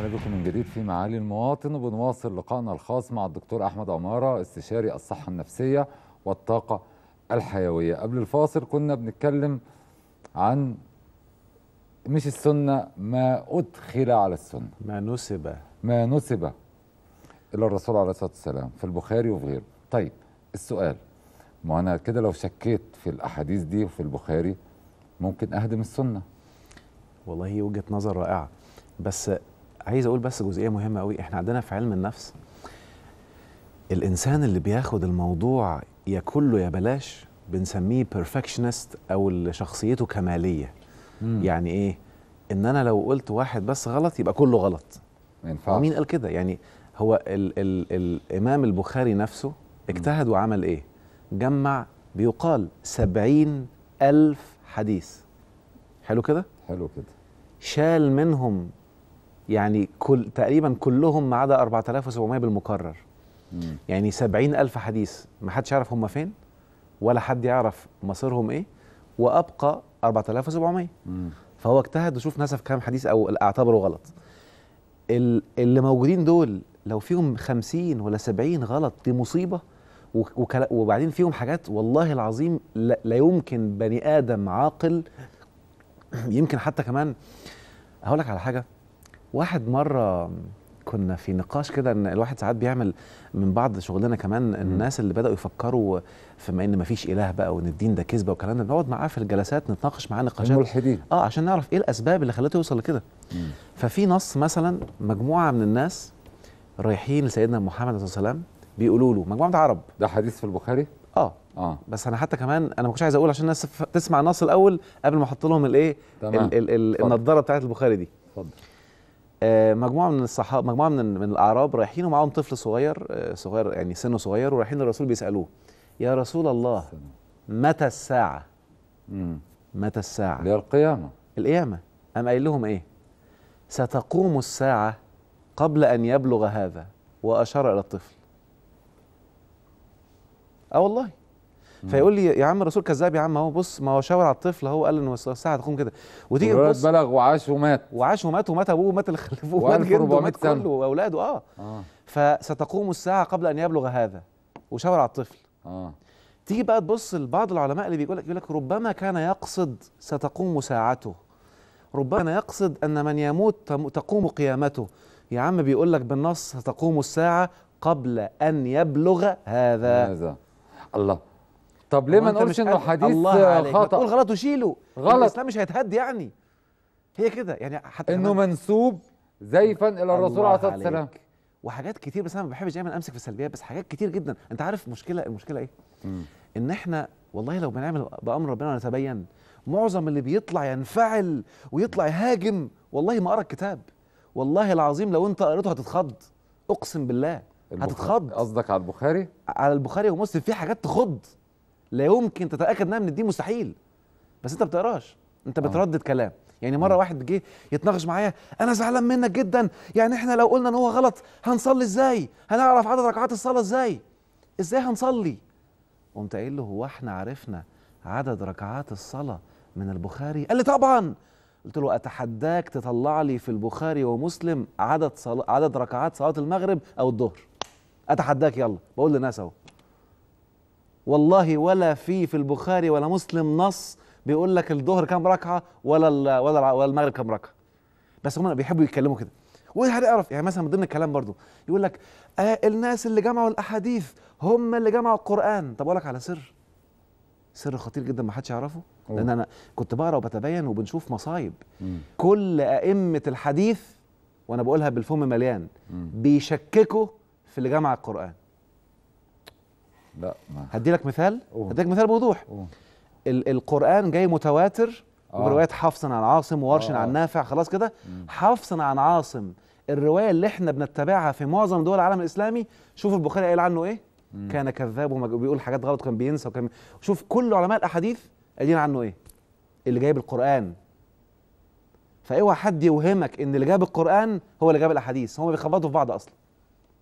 اهلا بكم من جديد في معالي المواطن وبنواصل لقائنا الخاص مع الدكتور احمد عماره استشاري الصحه النفسيه والطاقه الحيويه قبل الفاصل كنا بنتكلم عن مش السنه ما ادخل على السنه ما نسب ما نسب الى الرسول عليه الصلاه والسلام في البخاري وفي غيره طيب السؤال ما انا كده لو شكيت في الاحاديث دي وفي البخاري ممكن اهدم السنه والله هي وجهه نظر رائعه بس عايز اقول بس جزئيه مهمه قوي احنا عندنا في علم النفس الانسان اللي بياخد الموضوع يا كله يا بلاش بنسميه بيرفكشنست او اللي شخصيته كماليه مم. يعني ايه ان انا لو قلت واحد بس غلط يبقى كله غلط ما ينفعش مين قال كده يعني هو الـ الـ الامام البخاري نفسه اجتهد مم. وعمل ايه جمع بيقال سبعين ألف حديث حلو كده حلو كده شال منهم يعني كل تقريبا كلهم ما عدا 4700 بالمكرر مم. يعني 70000 حديث ما حدش يعرف هم فين ولا حد يعرف مصيرهم ايه وابقى 4700 فهو اجتهد وشوف نسف كام حديث او اعتبره غلط اللي موجودين دول لو فيهم 50 ولا 70 غلط دي مصيبه وبعدين فيهم حاجات والله العظيم لا يمكن بني ادم عاقل يمكن حتى كمان هقول لك على حاجه واحد مرة كنا في نقاش كده ان الواحد ساعات بيعمل من بعض شغلنا كمان الناس اللي بداوا يفكروا في ما ان فيش اله بقى وان الدين ده كذبه وكلام ده بنقعد معاه في الجلسات نتناقش معاه نقاشات الملحدين اه عشان نعرف ايه الاسباب اللي خلته يوصل لكده ففي نص مثلا مجموعه من الناس رايحين لسيدنا محمد صلى الله عليه وسلم بيقولوا له مجموعه عرب ده حديث في البخاري اه اه بس انا حتى كمان انا ما كنتش عايز اقول عشان الناس تسمع النص الاول قبل ما احط لهم الايه النضاره بتاعت البخاري دي اتفضل آه، مجموعه من الصحابه مجموعه من من الاعراب رايحين ومعاهم طفل صغير آه، صغير يعني سنه صغير ورايحين للرسول بيسالوه يا رسول الله متى الساعه؟ متى الساعه؟ اللي القيامه القيامه قام قايل لهم ايه؟ ستقوم الساعه قبل ان يبلغ هذا واشار الى الطفل اه والله فيقول لي يا عم الرسول كذاب يا عم اهو بص ما هو شاور على الطفل هو قال انه الساعه تقوم كده وتيجي تبص بلغ وعاش ومات وعاش ومات ومات ابوه ومات اللي خلفوه ومات جده ومات كله واولاده آه. اه فستقوم الساعه قبل ان يبلغ هذا وشاور على الطفل اه تيجي بقى تبص لبعض العلماء اللي بيقول لك يقول لك ربما كان يقصد ستقوم ساعته ربما كان يقصد ان من يموت تقوم قيامته يا عم بيقول لك بالنص ستقوم الساعه قبل ان يبلغ هذا هذا الله طب ليه ما نقولش انه حديث الله خطا تقول غلط وشيله غلط الاسلام مش هيتهد يعني هي كده يعني حتى انه منسوب زيفا الى الرسول عليه الصلاه والسلام وحاجات كتير بس انا ما بحبش دايما امسك في السلبيات بس حاجات كتير جدا انت عارف المشكله المشكله ايه م. ان احنا والله لو بنعمل بامر ربنا ونتبين معظم اللي بيطلع ينفعل ويطلع يهاجم والله ما قرا الكتاب والله العظيم لو انت قريته هتتخض اقسم بالله هتتخض قصدك على البخاري على البخاري ومسلم في حاجات تخض لا يمكن تتاكد انها من دي مستحيل بس انت بتقراش انت آه. بتردد كلام يعني مره آه. واحد جه يتناقش معايا انا زعلان منك جدا يعني احنا لو قلنا ان هو غلط هنصلي ازاي هنعرف عدد ركعات الصلاه ازاي ازاي هنصلي قمت قايل له هو احنا عرفنا عدد ركعات الصلاه من البخاري قال لي طبعا قلت له اتحداك تطلع لي في البخاري ومسلم عدد صل... عدد ركعات صلاه المغرب او الظهر اتحداك يلا بقول للناس اهو والله ولا في في البخاري ولا مسلم نص بيقول لك الظهر كام ركعه ولا ولا ولا المغرب كام ركعه بس هم بيحبوا يتكلموا كده وايه هنعرف يعني مثلا من ضمن الكلام برضو يقول لك آه الناس اللي جمعوا الاحاديث هم اللي جمعوا القران طب اقول لك على سر سر خطير جدا ما حدش يعرفه لان انا كنت بقرا وبتبين وبنشوف مصايب مم. كل ائمه الحديث وانا بقولها بالفم مليان بيشككوا في اللي جمع القران لا ما هدي لك مثال هدي لك مثال بوضوح ال القرآن جاي متواتر آه. ورواية حفصا عن عاصم وورش آه. عن نافع خلاص كده حفصا عن عاصم الرواية اللي احنا بنتبعها في معظم دول العالم الإسلامي شوف البخاري قايل عنه إيه مم. كان كذاب وبيقول حاجات غلط وكان بينسى وكان شوف كل علماء الأحاديث قايلين عنه إيه اللي جايب القرآن فاوعى حد يوهمك ان اللي جاب القرآن هو اللي جاب الأحاديث هم بيخبطوا في بعض أصلا